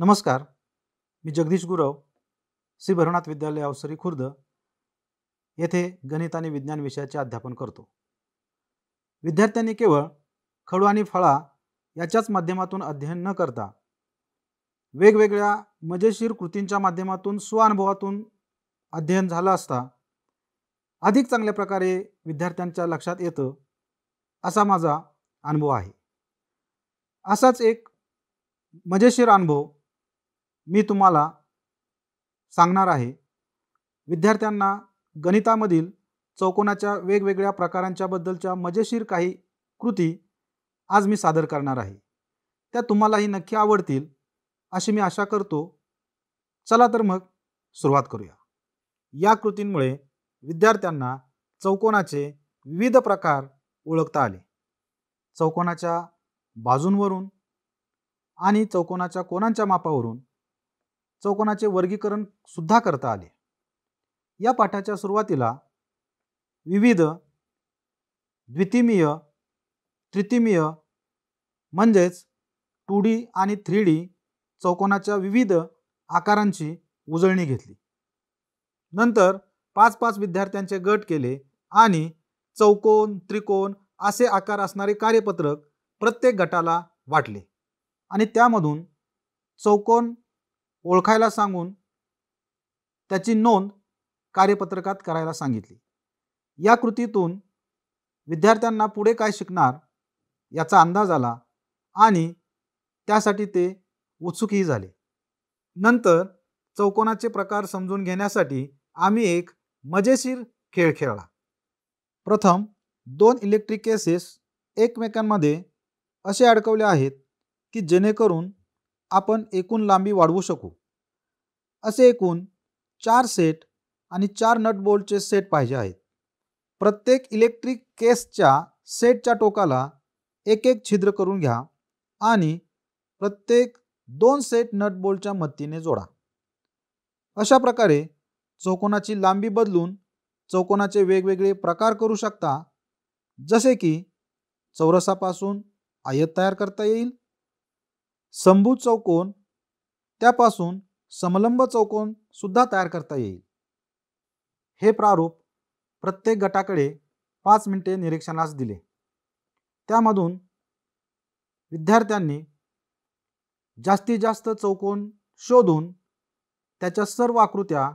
नमस्कार मी जगदीश गुरव श्री भरनाथ विद्यालय अवसरी खुर्द येथे गणित आणि विज्ञान विषयाचे अध्यापन करतो विद्यार्थ्यांनी केवळ खडू आणि फळा याच्याच माध्यमातून अध्ययन न करता वेगवेगळ्या मजेशीर कृतींच्या माध्यमातून स्वअनुभवातून अध्ययन झालं असता अधिक चांगल्या प्रकारे विद्यार्थ्यांच्या लक्षात येतं असा माझा अनुभव आहे असाच एक मजेशीर अनुभव मी तुम्हाला सांगणार आहे विद्यार्थ्यांना गणितामधील चौकोनाच्या वेगवेगळ्या प्रकारांच्याबद्दलच्या मजेशीर काही कृती आज मी सादर करणार आहे त्या तुम्हालाही नक्की आवडतील अशी मी आशा करतो चला तर मग सुरुवात करूया या कृतींमुळे विद्यार्थ्यांना चौकोनाचे विविध प्रकार ओळखता आले चौकोनाच्या बाजूंवरून आणि चौकोनाच्या कोणांच्या मापावरून चौकोनाचे वर्गीकरण सुद्धा करता आले या पाठाच्या सुरुवातीला विविध द्वितीमीय त्रितिमीय म्हणजेच टू डी आणि थ्री डी चौकोनाच्या विविध आकारांची उजळणी घेतली नंतर पाच पाच विद्यार्थ्यांचे गट केले आणि चौकोन त्रिकोण असे आकार असणारे कार्यपत्रक प्रत्येक गटाला वाटले आणि त्यामधून चौकोन ओळखायला सांगून त्याची नोंद कार्यपत्रकात करायला सांगितली या कृतीतून विद्यार्थ्यांना पुढे काय शिकणार याचा अंदाज आला आणि त्यासाठी ते उत्सुकही झाले नंतर चौकोनाचे प्रकार समजून घेण्यासाठी आम्ही एक मजेशीर खेळ खेळला प्रथम दोन इलेक्ट्रिक केसेस एकमेकांमध्ये असे अडकवले आहेत की जेणेकरून आपण एकूण लांबी वाढवू शकू असे एकूण चार सेट आणि चार नटबोल्टचे सेट पाहिजे आहेत प्रत्येक इलेक्ट्रिक केसच्या सेटच्या टोकाला एक एक छिद्र करून घ्या आणि प्रत्येक दोन सेट नटबोल्टच्या मदतीने जोडा अशा प्रकारे चौकोनाची लांबी बदलून चौकोनाचे वेगवेगळे प्रकार करू शकता जसे की चौरसापासून आयत तयार करता येईल संभू चौकोन त्यापासून समलंब चौकोन सुद्धा तयार करता येईल हे प्रारूप प्रत्येक गटाकडे पाच मिनिटे निरीक्षणास दिले त्यामधून विद्यार्थ्यांनी जास्तीत जास्त चौकोन शोधून त्याच्या सर्व आकृत्या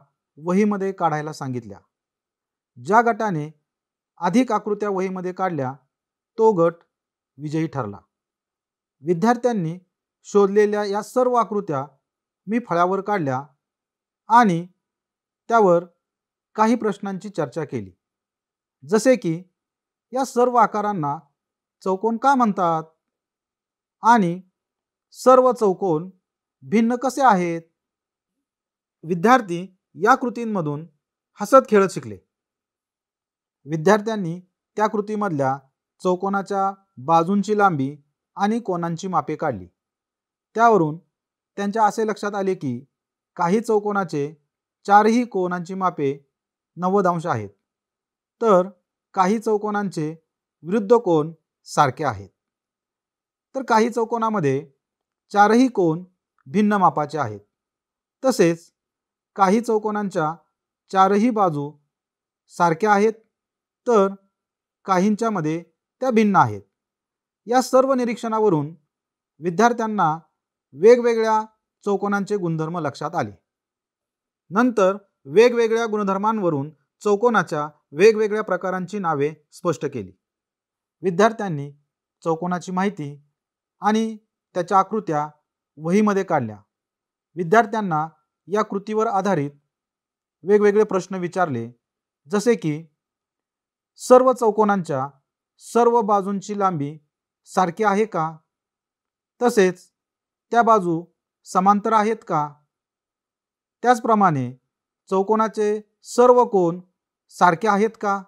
वहीमध्ये काढायला सांगितल्या ज्या गटाने अधिक आकृत्या वहीमध्ये काढल्या तो गट विजयी ठरला विद्यार्थ्यांनी शोधलेल्या या सर्व आकृत्या मी फळ्यावर काढल्या आणि त्यावर काही प्रश्नांची चर्चा केली जसे की या सर्व आकारांना चौकोन का म्हणतात आणि सर्व चौकोन भिन्न कसे आहेत विद्यार्थी या कृतींमधून हसत खेळत शिकले विद्यार्थ्यांनी त्या कृतीमधल्या चौकोनाच्या बाजूंची लांबी आणि कोणांची मापे काढली त्यावरून त्यांच्या असे लक्षात आले की काही चौकोनाचे चारही कोनांची मापे नव्वद अंश आहेत तर काही चौकोनांचे विरुद्ध कोण सारखे आहेत तर काही चौकोनामध्ये चारही कोण भिन्न मापाचे आहेत तसेच काही चौकोनांच्या चारही बाजू सारख्या आहेत तर काहींच्यामध्ये त्या भिन्न आहेत या सर्व निरीक्षणावरून विद्यार्थ्यांना वेगवेगळ्या चौकोनांचे गुणधर्म लक्षात आले नंतर वेगवेगळ्या गुणधर्मांवरून चौकोनाच्या वेगवेगळ्या प्रकारांची नावे स्पष्ट केली विद्यार्थ्यांनी चौकोनाची माहिती आणि त्याच्या आकृत्या वहीमध्ये काढल्या विद्यार्थ्यांना या कृतीवर आधारित वेगवेगळे प्रश्न विचारले जसे की सर्व चौकोनांच्या सर्व बाजूंची लांबी सारखी आहे का तसेच त्या बाजू समांतर आहेत का त्याचप्रमाणे चौकोनाचे सर्व कोण सारखे आहेत का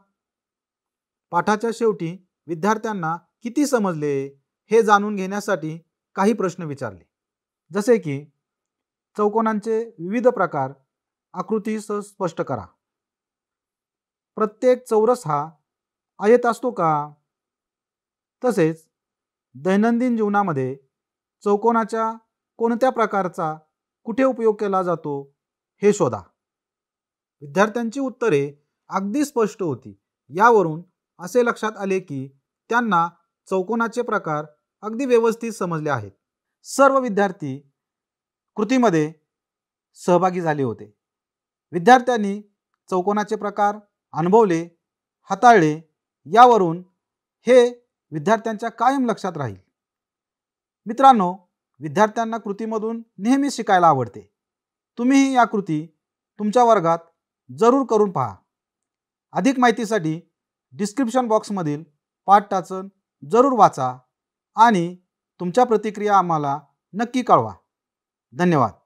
पाठाच्या शेवटी विद्यार्थ्यांना किती समजले हे जाणून घेण्यासाठी काही प्रश्न विचारले जसे की चौकोनांचे विविध प्रकार आकृतीसह स्पष्ट करा प्रत्येक चौरस हा आयत असतो का तसेच दैनंदिन जीवनामध्ये चौकोनाच्या कोणत्या प्रकारचा कुठे उपयोग केला जातो हे शोधा विद्यार्थ्यांची उत्तरे अगदी स्पष्ट होती यावरून असे लक्षात आले की त्यांना चौकोनाचे प्रकार अगदी व्यवस्थित समजले आहेत सर्व विद्यार्थी कृतीमध्ये सहभागी झाले होते विद्यार्थ्यांनी चौकोनाचे प्रकार अनुभवले हाताळले यावरून हे विद्यार्थ्यांच्या कायम लक्षात राहील मित्रांनो विद्यार्थ्यांना कृतीमधून नेहमी शिकायला आवडते तुम्हीही या कृती तुमच्या वर्गात जरूर करून पहा अधिक माहितीसाठी डिस्क्रिप्शन बॉक्समधील टाचन जरूर वाचा आणि तुमच्या प्रतिक्रिया आम्हाला नक्की कळवा धन्यवाद